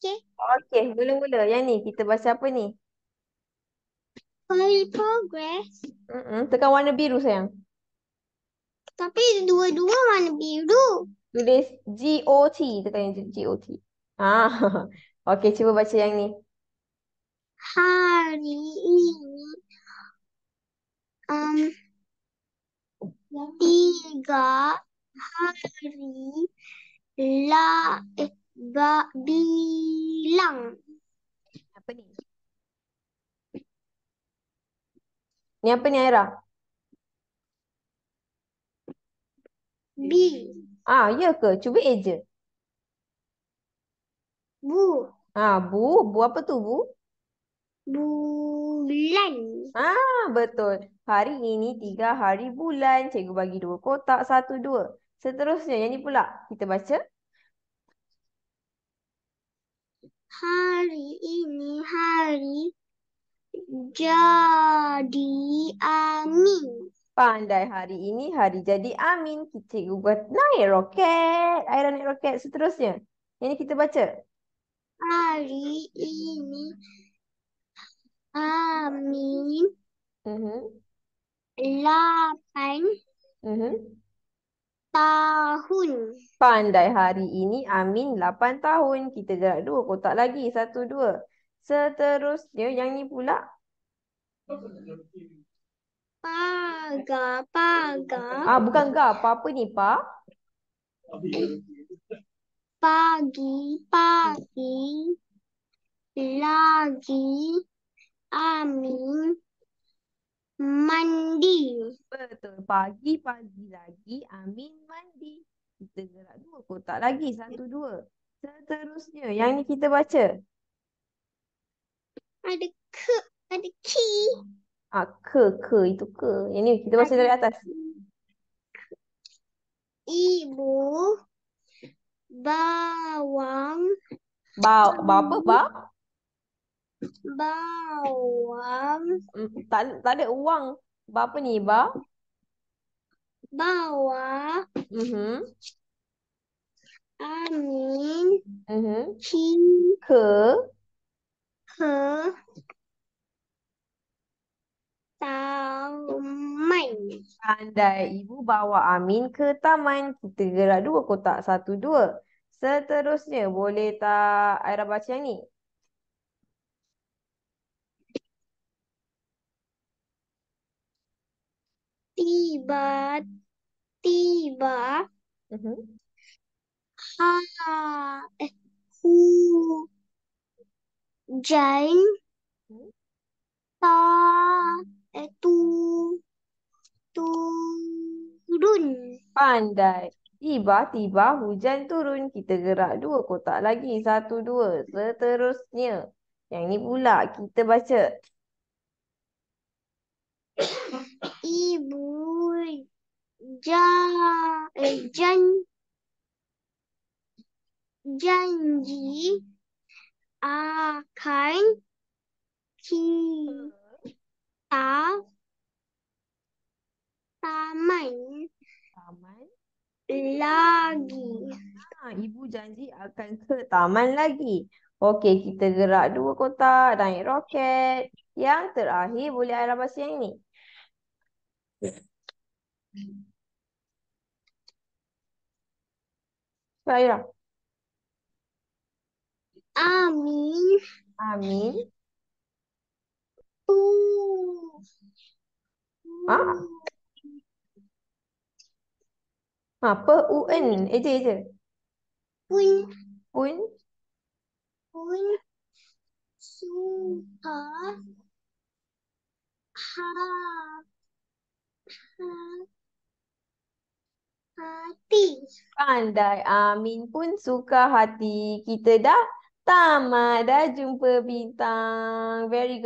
Okey. Okey, mula-mula yang ni kita bahas apa ni? Only progress. Mm -mm. Tekan warna biru sayang. Tapi dua-dua warna biru. Tulis G-O-T. Tekan yang G-O-T. Ah. Okey, cuba baca yang ni. Hari ini um, tiga hari la. Eh, ba bilang. Apa ni? Ni apa ni Aira? B. Ah, ya ke? Cuba eja. Bu. Ah, bu. Bu apa tu, bu? Bulan. Ah, betul. Hari ini tiga hari bulan. Cikgu bagi dua kotak, satu, dua. Seterusnya, yang ni pula kita baca. hari ini hari jadi amin. Pandai hari ini hari jadi amin. Kita cikgu buat naik roket. Air naik roket seterusnya. Ini kita baca. Hari ini amin. Mhm. Uh -huh. Lapan. Mhm. Uh -huh tahun. Pandai hari ini Amin 8 tahun. Kita gerak dua kotak lagi. Satu, dua. Seterusnya yang ni pula. Paga, paga. Ah, bukan ga. Apa-apa ni, pa? Pagi, pagi. Lagi. Amin betul. Pagi-pagi lagi Amin mandi. Kita gerak dua kotak lagi. Satu, dua. Seterusnya. Yang ni kita baca. Ada ke. Ada ki. Ah, ke, ke. Itu ke. Yang ni kita baca dari atas. Ibu bawang ba ba apa ba bawang hmm, tak tak ada uang ba apa ni ba bawa mm -hmm. Amin mm -hmm. ki, ke ke taman. Pandai ibu bawa Amin ke taman. Kita gerak dua kotak satu dua. Seterusnya boleh tak Aira baca yang ni? tiba-tiba uh mm-hmm. -huh. ha eh, hujan mm-hmm. ta eh, tu tu turun pandai tiba-tiba hujan turun kita gerak dua kotak lagi satu dua seterusnya yang ni pula kita baca Ibu jan janji akan kita taman taman lagi ha, ibu janji akan ke taman lagi okey kita gerak dua kotak naik roket yang terakhir boleh air abasi yang ini saya. Amin. Amin. Ah. Apa ah, eh, UN? Ada ada. Pun. Pun. Pun. Sumpah. hati. Pandai amin pun suka hati. Kita dah tamat dah jumpa bintang. Very good.